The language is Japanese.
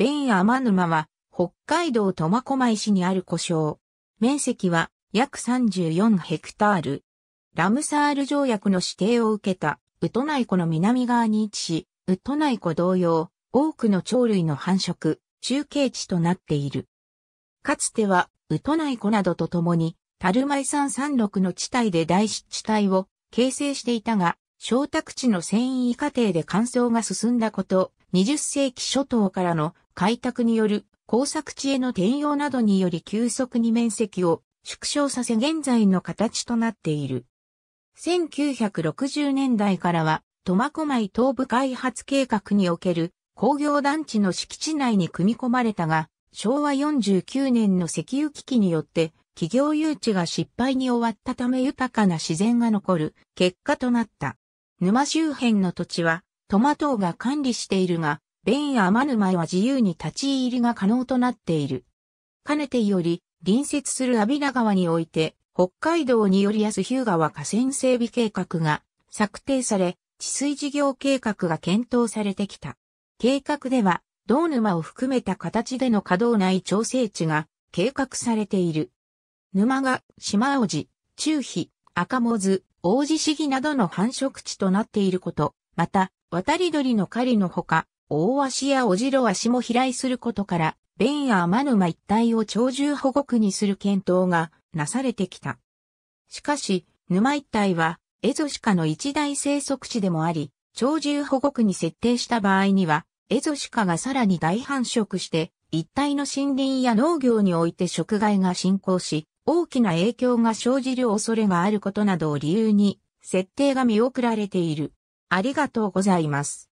ベン・アマヌマは、北海道苫小牧市にある湖沼。面積は約34ヘクタール。ラムサール条約の指定を受けた、ウトナイ湖の南側に位置し、ウトナイ湖同様、多くの鳥類の繁殖、中継地となっている。かつては、ウトナイ湖などとともに、タルマイ山山麓の地帯で大湿地帯を形成していたが、小宅地の繊維過程で乾燥が進んだこと、20世紀初頭からの開拓による工作地への転用などにより急速に面積を縮小させ現在の形となっている。1960年代からは、苫小牧東部開発計画における工業団地の敷地内に組み込まれたが、昭和49年の石油危機によって企業誘致が失敗に終わったため豊かな自然が残る結果となった。沼周辺の土地はトマトが管理しているが、ベイン・アマヌマは自由に立ち入りが可能となっている。かねてより、隣接するアビナ川において、北海道により安日向川河川整備計画が策定され、治水事業計画が検討されてきた。計画では、道沼を含めた形での稼働内調整地が計画されている。沼が島王子、中皮、赤もず、王子市議などの繁殖地となっていること、また、渡り鳥の狩りのほか、大足やオジロ足も飛来することから、便や天沼一帯を鳥獣保護区にする検討がなされてきた。しかし、沼一帯は、エゾシカの一大生息地でもあり、鳥獣保護区に設定した場合には、エゾシカがさらに大繁殖して、一帯の森林や農業において食害が進行し、大きな影響が生じる恐れがあることなどを理由に、設定が見送られている。ありがとうございます。